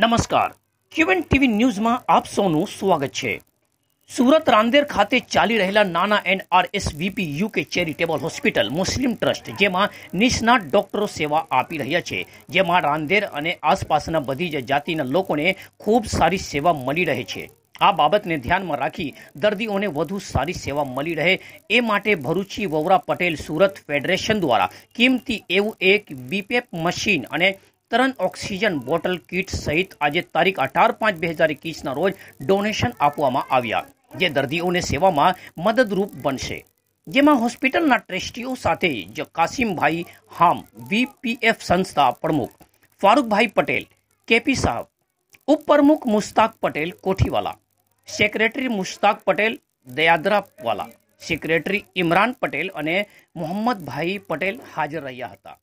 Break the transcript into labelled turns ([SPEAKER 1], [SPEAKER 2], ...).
[SPEAKER 1] નમસ્કાર QN TV ન્યૂઝમાં આપ સૌનું સ્વાગત છે સુરત રાંદેર ખાતે ચાલી રહેલા નાના N R S VP UK charitable hospital મુસ્લિમ ટ્રસ્ટ જેમાં નિષ્ણાત ડોક્ટરો સેવા આપી રહ્યા છે જેમાં રાંદેર અને આસપાસના બધી જ જાતિના લોકોને ખૂબ સારી સેવા મળી રહે છે આ બાબતને ધ્યાનમાં રાખી દર્દીઓને વધુ સારી સેવા મળી રહે એ માટે ભરૂચી વવરા પટેલ સુરત ફેડરેશન દ્વારા કિંમતી એવું એક બીપેપ મશીન અને તરન ઓક્સિજન બોટલ કિટ સહિત આજે તારીખ અઢાર પાંચ બે હજાર એકવીસના રોજ ડોનેશન આપવામાં આવ્યા જે દર્દીઓને સેવામાં મદદરૂપ બનશે જેમાં હોસ્પિટલના ટ્રસ્ટીઓ સાથે જ કાસિમભાઈ હામ વીપીએફ સંસ્થા પ્રમુખ ફારૂકભાઈ પટેલ કેપી સાહેબ ઉપપ્રમુખ મુસ્તાક પટેલ કોઠીવાલા સેક્રેટરી મુસ્તાક પટેલ દયાદરાવાલા સેક્રેટરી ઇમરાન પટેલ અને મોહમ્મદભાઈ પટેલ હાજર રહ્યા હતા